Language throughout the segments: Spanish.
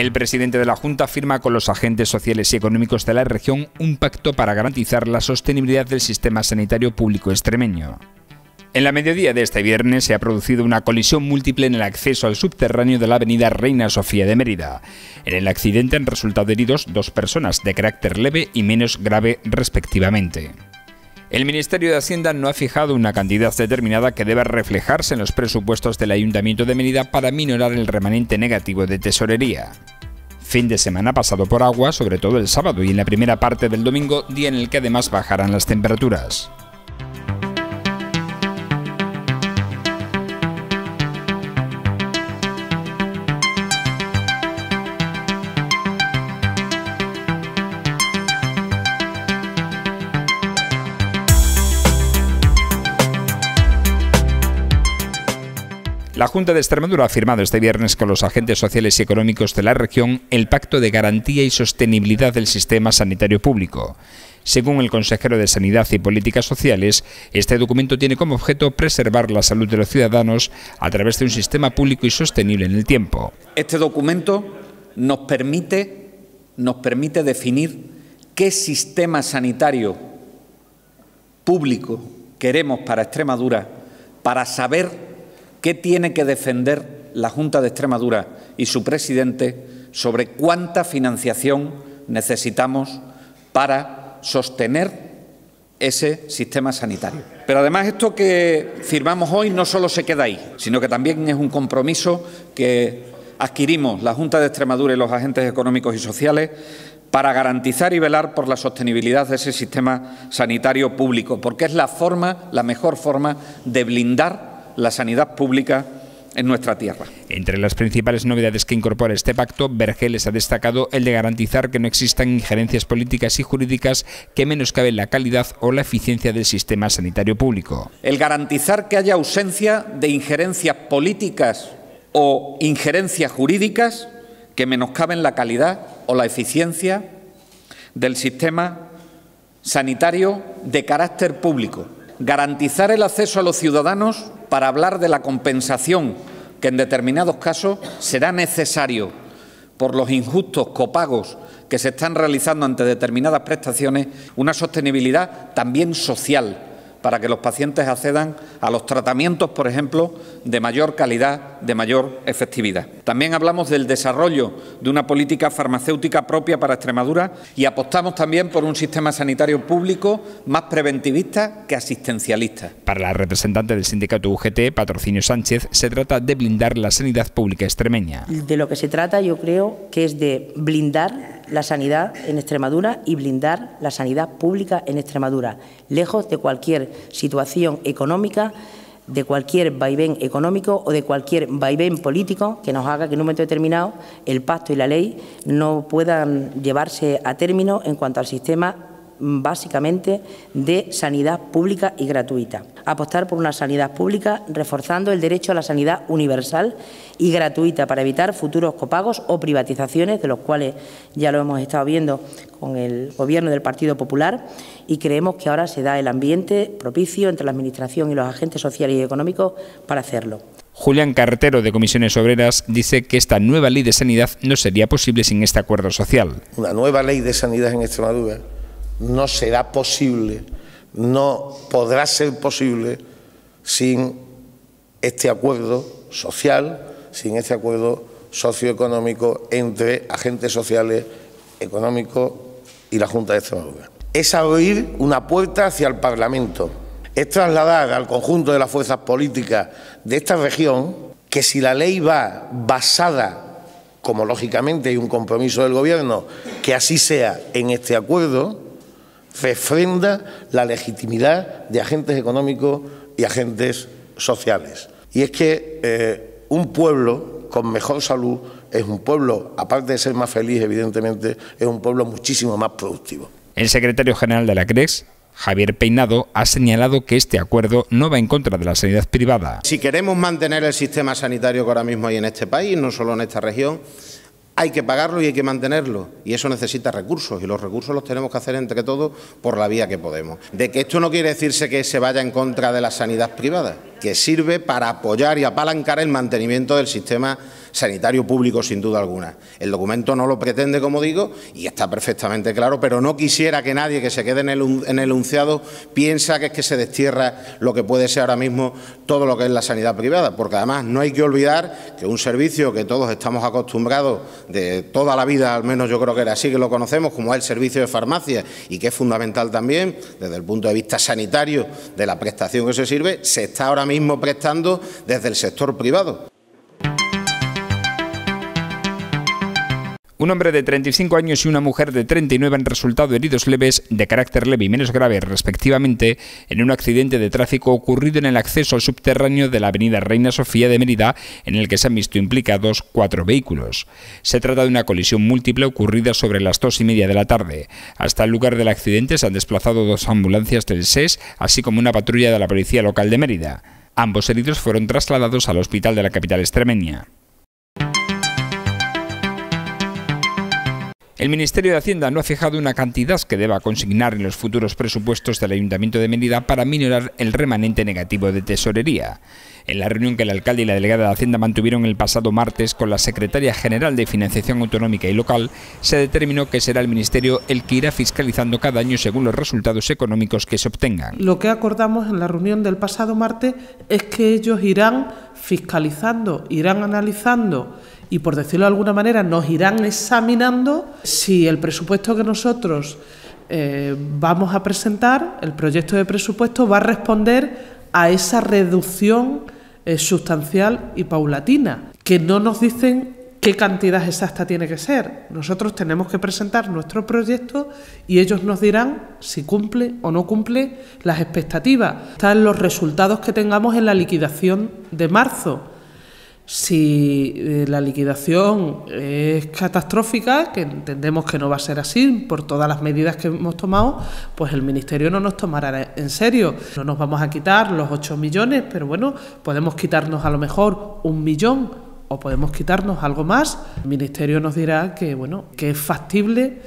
El presidente de la Junta firma con los agentes sociales y económicos de la región un pacto para garantizar la sostenibilidad del sistema sanitario público extremeño. En la mediodía de este viernes se ha producido una colisión múltiple en el acceso al subterráneo de la avenida Reina Sofía de Mérida. En el accidente han resultado heridos dos personas de carácter leve y menos grave respectivamente. El Ministerio de Hacienda no ha fijado una cantidad determinada que deba reflejarse en los presupuestos del Ayuntamiento de Mérida para minorar el remanente negativo de tesorería. Fin de semana pasado por agua, sobre todo el sábado y en la primera parte del domingo, día en el que además bajarán las temperaturas. La Junta de Extremadura ha firmado este viernes con los agentes sociales y económicos de la región el Pacto de Garantía y Sostenibilidad del Sistema Sanitario Público. Según el consejero de Sanidad y Políticas Sociales, este documento tiene como objeto preservar la salud de los ciudadanos a través de un sistema público y sostenible en el tiempo. Este documento nos permite, nos permite definir qué sistema sanitario público queremos para Extremadura para saber ¿Qué tiene que defender la Junta de Extremadura y su presidente sobre cuánta financiación necesitamos para sostener ese sistema sanitario? Pero además esto que firmamos hoy no solo se queda ahí, sino que también es un compromiso que adquirimos la Junta de Extremadura y los agentes económicos y sociales para garantizar y velar por la sostenibilidad de ese sistema sanitario público, porque es la forma, la mejor forma de blindar la sanidad pública en nuestra tierra. Entre las principales novedades que incorpora este pacto, les ha destacado el de garantizar que no existan injerencias políticas y jurídicas que menoscaben la calidad o la eficiencia del sistema sanitario público. El garantizar que haya ausencia de injerencias políticas o injerencias jurídicas que menoscaben la calidad o la eficiencia del sistema sanitario de carácter público. Garantizar el acceso a los ciudadanos para hablar de la compensación que en determinados casos será necesario por los injustos copagos que se están realizando ante determinadas prestaciones, una sostenibilidad también social para que los pacientes accedan a los tratamientos, por ejemplo, de mayor calidad, de mayor efectividad. También hablamos del desarrollo de una política farmacéutica propia para Extremadura y apostamos también por un sistema sanitario público más preventivista que asistencialista. Para la representante del sindicato UGT, Patrocinio Sánchez, se trata de blindar la sanidad pública extremeña. De lo que se trata yo creo que es de blindar la sanidad en Extremadura y blindar la sanidad pública en Extremadura, lejos de cualquier situación económica, de cualquier vaivén económico o de cualquier vaivén político que nos haga que en un momento determinado el pacto y la ley no puedan llevarse a término en cuanto al sistema básicamente de sanidad pública y gratuita. Apostar por una sanidad pública reforzando el derecho a la sanidad universal y gratuita para evitar futuros copagos o privatizaciones, de los cuales ya lo hemos estado viendo con el Gobierno del Partido Popular y creemos que ahora se da el ambiente propicio entre la Administración y los agentes sociales y económicos para hacerlo. Julián Carretero, de Comisiones Obreras, dice que esta nueva ley de sanidad no sería posible sin este acuerdo social. Una nueva ley de sanidad en Extremadura no será posible, no podrá ser posible sin este acuerdo social, sin este acuerdo socioeconómico entre agentes sociales, económicos y la Junta de Extremadura. Es abrir una puerta hacia el Parlamento, es trasladar al conjunto de las fuerzas políticas de esta región que si la ley va basada, como lógicamente hay un compromiso del Gobierno, que así sea en este acuerdo, refrenda la legitimidad de agentes económicos y agentes sociales. Y es que eh, un pueblo con mejor salud es un pueblo, aparte de ser más feliz, evidentemente, es un pueblo muchísimo más productivo. El secretario general de la CRES, Javier Peinado ha señalado que este acuerdo no va en contra de la sanidad privada. Si queremos mantener el sistema sanitario que ahora mismo hay en este país, no solo en esta región, hay que pagarlo y hay que mantenerlo. Y eso necesita recursos y los recursos los tenemos que hacer entre todos por la vía que podemos. De que esto no quiere decirse que se vaya en contra de la sanidad privada, que sirve para apoyar y apalancar el mantenimiento del sistema sanitario público, sin duda alguna. El documento no lo pretende, como digo, y está perfectamente claro, pero no quisiera que nadie que se quede en el, en enunciado piensa que es que se destierra lo que puede ser ahora mismo todo lo que es la sanidad privada, porque además no hay que olvidar que un servicio que todos estamos acostumbrados de toda la vida, al menos yo creo que era así que lo conocemos, como es el servicio de farmacia y que es fundamental también desde el punto de vista sanitario de la prestación que se sirve, se está ahora mismo prestando desde el sector privado. Un hombre de 35 años y una mujer de 39 han resultado heridos leves de carácter leve y menos grave respectivamente en un accidente de tráfico ocurrido en el acceso al subterráneo de la avenida Reina Sofía de Mérida en el que se han visto implicados cuatro vehículos. Se trata de una colisión múltiple ocurrida sobre las dos y media de la tarde. Hasta el lugar del accidente se han desplazado dos ambulancias del SES así como una patrulla de la policía local de Mérida. Ambos heridos fueron trasladados al hospital de la capital extremeña. El Ministerio de Hacienda no ha fijado una cantidad que deba consignar en los futuros presupuestos del Ayuntamiento de Mérida para minorar el remanente negativo de tesorería. En la reunión que el alcalde y la delegada de Hacienda mantuvieron el pasado martes con la secretaria general de Financiación Autonómica y Local, se determinó que será el Ministerio el que irá fiscalizando cada año según los resultados económicos que se obtengan. Lo que acordamos en la reunión del pasado martes es que ellos irán fiscalizando, irán analizando y por decirlo de alguna manera nos irán examinando si el presupuesto que nosotros eh, vamos a presentar, el proyecto de presupuesto va a responder a esa reducción eh, sustancial y paulatina, que no nos dicen qué cantidad exacta tiene que ser. Nosotros tenemos que presentar nuestro proyecto y ellos nos dirán si cumple o no cumple las expectativas. Están los resultados que tengamos en la liquidación de marzo si eh, la liquidación es catastrófica, que entendemos que no va a ser así por todas las medidas que hemos tomado, pues el Ministerio no nos tomará en serio. No nos vamos a quitar los 8 millones, pero bueno, podemos quitarnos a lo mejor un millón o podemos quitarnos algo más. El Ministerio nos dirá que, bueno, que es factible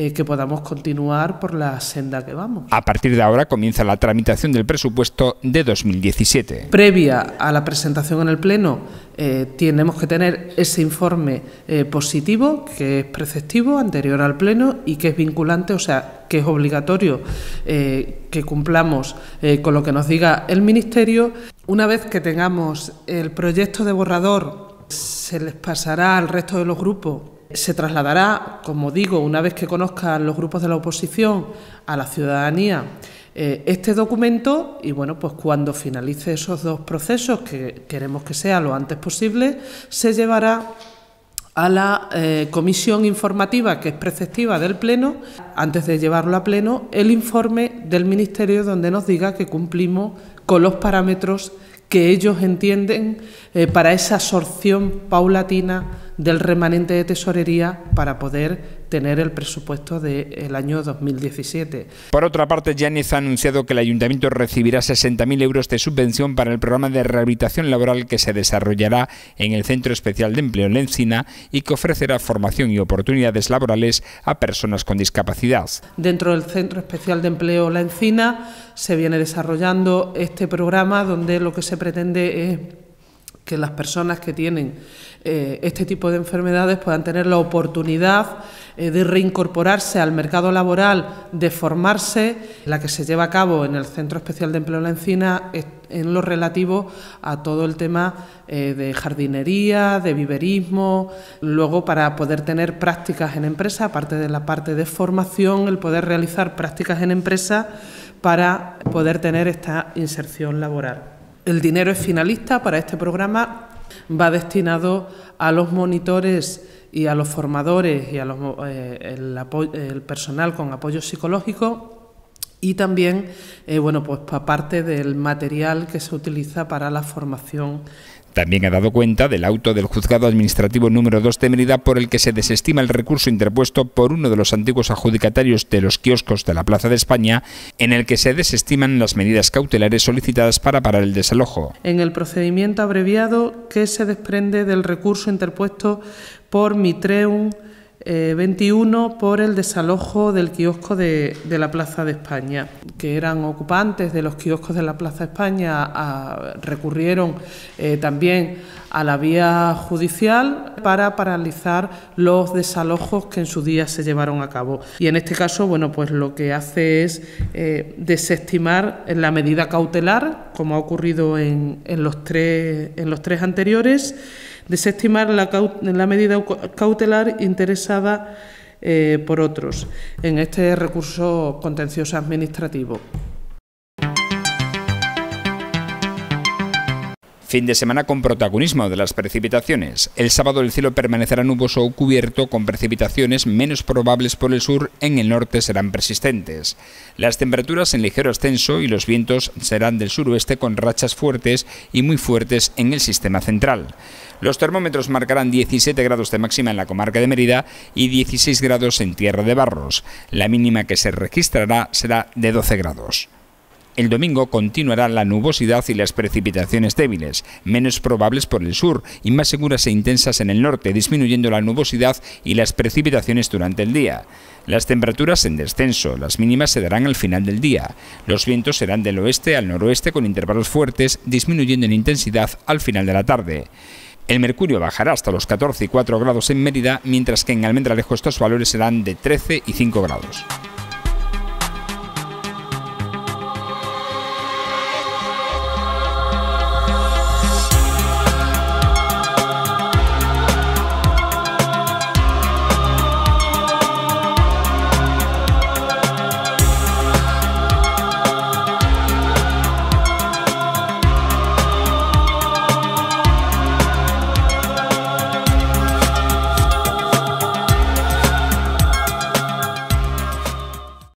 eh, que podamos continuar por la senda que vamos. A partir de ahora comienza la tramitación del presupuesto de 2017. Previa a la presentación en el Pleno, eh, tenemos que tener ese informe eh, positivo, que es preceptivo, anterior al Pleno y que es vinculante, o sea, que es obligatorio que cumplamos con lo que nos diga el Ministerio. Una vez que tengamos el proyecto de borrador, se les pasará al resto de los grupos se trasladará, como digo, una vez que conozcan los grupos de la oposición a la ciudadanía eh, este documento y, bueno, pues cuando finalice esos dos procesos, que queremos que sea lo antes posible, se llevará a la eh, comisión informativa, que es preceptiva del Pleno, antes de llevarlo a Pleno, el informe del Ministerio donde nos diga que cumplimos con los parámetros que ellos entienden eh, para esa absorción paulatina del remanente de tesorería para poder tener el presupuesto del año 2017. Por otra parte, Yáñez ha anunciado que el ayuntamiento recibirá 60.000 euros de subvención para el programa de rehabilitación laboral que se desarrollará en el Centro Especial de Empleo la Encina y que ofrecerá formación y oportunidades laborales a personas con discapacidad. Dentro del Centro Especial de Empleo La Encina se viene desarrollando este programa donde lo que se pretende es que las personas que tienen eh, este tipo de enfermedades puedan tener la oportunidad eh, de reincorporarse al mercado laboral, de formarse, la que se lleva a cabo en el Centro Especial de Empleo de La Encina en lo relativo a todo el tema eh, de jardinería, de viverismo, luego para poder tener prácticas en empresa, aparte de la parte de formación, el poder realizar prácticas en empresa para poder tener esta inserción laboral. El dinero es finalista para este programa, va destinado a los monitores y a los formadores y a eh, personal con apoyo psicológico y también, eh, bueno, pues aparte del material que se utiliza para la formación también ha dado cuenta del auto del juzgado administrativo número 2 de Mérida por el que se desestima el recurso interpuesto por uno de los antiguos adjudicatarios de los kioscos de la Plaza de España, en el que se desestiman las medidas cautelares solicitadas para parar el desalojo. En el procedimiento abreviado que se desprende del recurso interpuesto por Mitreum 21 eh, por el desalojo del kiosco de, la Plaza de España, que eran ocupantes de los kioscos de la Plaza de España, recurrieron eh, también a la vía judicial para paralizar los desalojos que en su día se llevaron a cabo. Y en este caso, bueno, pues lo que hace es eh, desestimar la medida cautelar, como ha ocurrido en, en los, tres, en los tres anteriores desestimar la, medida cautelar interesada eh, por otros en este recurso contencioso administrativo. Fin de semana con protagonismo de las precipitaciones. El sábado el cielo permanecerá nuboso o cubierto con precipitaciones menos probables por el sur, en el norte serán persistentes. Las temperaturas en ligero ascenso y los vientos serán del suroeste con rachas fuertes y muy fuertes en el sistema central. Los termómetros marcarán 17 grados de máxima en la comarca de Mérida y 16 grados en Tierra de Barros. La mínima que se registrará será de 12 grados. El domingo continuará la nubosidad y las precipitaciones débiles, menos probables por el sur y más seguras e intensas en el norte, disminuyendo la nubosidad y las precipitaciones durante el día. Las temperaturas en descenso, las mínimas se darán al final del día. Los vientos serán del oeste al noroeste con intervalos fuertes, disminuyendo en intensidad al final de la tarde. El mercurio bajará hasta los 14 y 4 grados en Mérida, mientras que en Almendralejo estos valores serán de 13 y 5 grados.